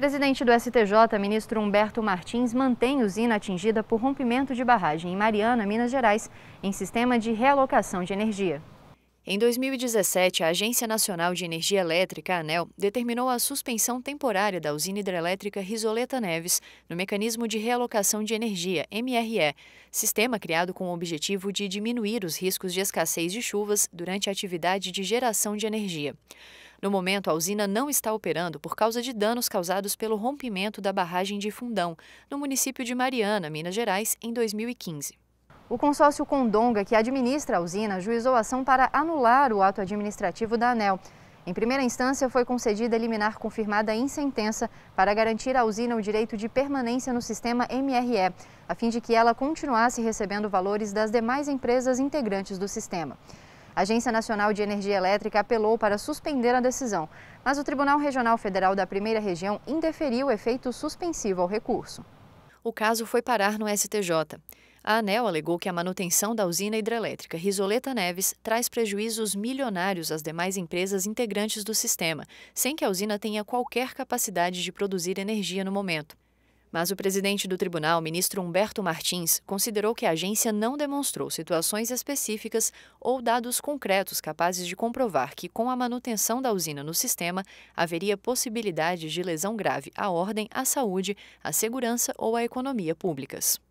Presidente do STJ, ministro Humberto Martins, mantém usina atingida por rompimento de barragem em Mariana, Minas Gerais, em sistema de realocação de energia. Em 2017, a Agência Nacional de Energia Elétrica, ANEL, determinou a suspensão temporária da usina hidrelétrica Risoleta Neves no Mecanismo de Realocação de Energia, MRE, sistema criado com o objetivo de diminuir os riscos de escassez de chuvas durante a atividade de geração de energia. No momento, a usina não está operando por causa de danos causados pelo rompimento da barragem de Fundão, no município de Mariana, Minas Gerais, em 2015. O consórcio Condonga, que administra a usina, juizou ação para anular o ato administrativo da ANEL. Em primeira instância, foi concedida liminar confirmada em sentença para garantir à usina o direito de permanência no sistema MRE, a fim de que ela continuasse recebendo valores das demais empresas integrantes do sistema. A Agência Nacional de Energia Elétrica apelou para suspender a decisão, mas o Tribunal Regional Federal da Primeira Região indeferiu o efeito suspensivo ao recurso. O caso foi parar no STJ. A ANEL alegou que a manutenção da usina hidrelétrica Risoleta Neves traz prejuízos milionários às demais empresas integrantes do sistema, sem que a usina tenha qualquer capacidade de produzir energia no momento. Mas o presidente do tribunal, ministro Humberto Martins, considerou que a agência não demonstrou situações específicas ou dados concretos capazes de comprovar que, com a manutenção da usina no sistema, haveria possibilidades de lesão grave à ordem, à saúde, à segurança ou à economia públicas.